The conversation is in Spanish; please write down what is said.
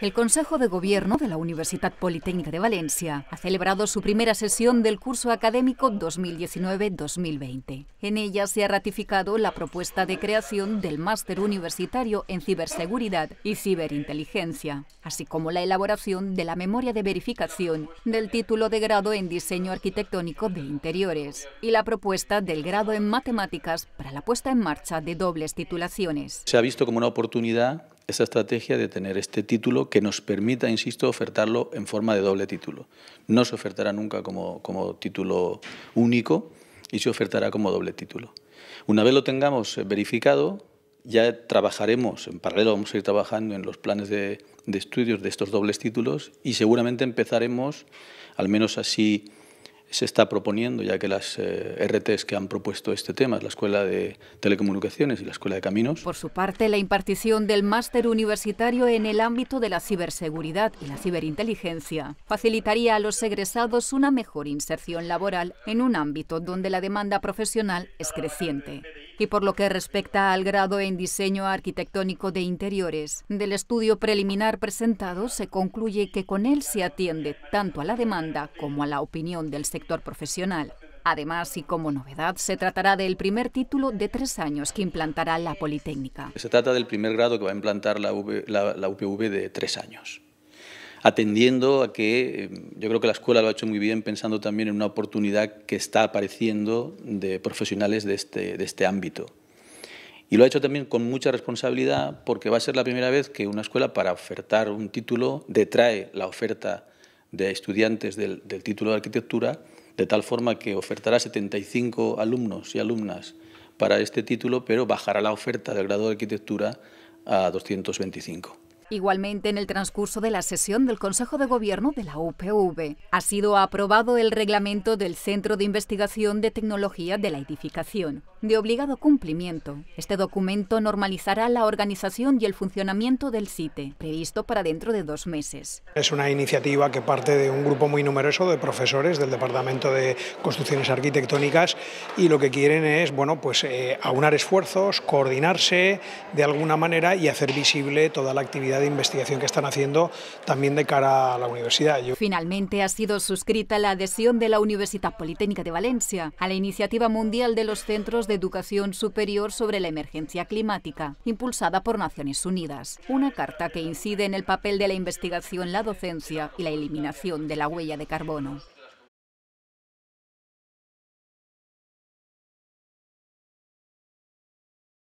El Consejo de Gobierno de la Universidad Politécnica de Valencia ha celebrado su primera sesión del curso académico 2019-2020. En ella se ha ratificado la propuesta de creación del Máster Universitario en Ciberseguridad y Ciberinteligencia, así como la elaboración de la memoria de verificación del título de grado en Diseño Arquitectónico de Interiores y la propuesta del grado en Matemáticas para la puesta en marcha de dobles titulaciones. Se ha visto como una oportunidad esa estrategia de tener este título que nos permita, insisto, ofertarlo en forma de doble título. No se ofertará nunca como, título único y se ofertará como doble título. Una vez lo tengamos eh, verificado, ya trabajaremos, en paralelo vamos a ir trabajando en los planes de, de estudios de estos dobles títulos y seguramente empezaremos, al menos así se está proponiendo, ya que las eh, RTs que han propuesto este tema la Escuela de Telecomunicaciones y la Escuela de Caminos. Por su parte, la impartición del máster universitario en el ámbito de la ciberseguridad y la ciberinteligencia facilitaría a los egresados una mejor inserción laboral en un ámbito donde la demanda profesional es creciente y por lo que respecta al grado en diseño arquitectónico de interiores. Del estudio preliminar presentado se concluye que con él se atiende tanto a la demanda como a la opinión del sector profesional. Además, y como novedad, se tratará del primer título de tres años que implantará la Politécnica. Se trata del primer grado que va a implantar la, UPV de tres años atendiendo a que em, yo creo que la escuela lo ha hecho muy bien pensando también en una oportunidad que está apareciendo de profesionales de este, de este ámbito. Y lo ha hecho también con mucha responsabilidad porque va a ser la primera vez que una escuela para ofertar un título detrae la oferta de estudiantes del, del título de arquitectura de tal forma que ofertará 75 alumnos y alumnas para este título, pero bajará la oferta del grado de arquitectura a 225. Igualmente, en el transcurso de la sesión del Consejo de Gobierno de la UPV, ha sido aprobado el reglamento del Centro de Investigación de Tecnología de la Edificación. De obligado cumplimiento, este documento normalizará la organización y el funcionamiento del CITE, previsto para dentro de dos meses. Es una iniciativa que parte de un grupo muy numeroso de profesores del Departamento de Construcciones Arquitectónicas y lo que quieren es bueno, pues, eh, aunar esfuerzos, coordinarse de alguna manera y hacer visible toda la actividad de investigación que están haciendo también de cara a la universidad. Finalmente ha sido suscrita la adhesión de la Universidad Politécnica de Valencia a la Iniciativa Mundial de los Centros de Educación Superior sobre la Emergencia Climática, impulsada por Naciones Unidas. Una carta que incide en el papel de la investigación, la docencia y la eliminación de la huella de carbono.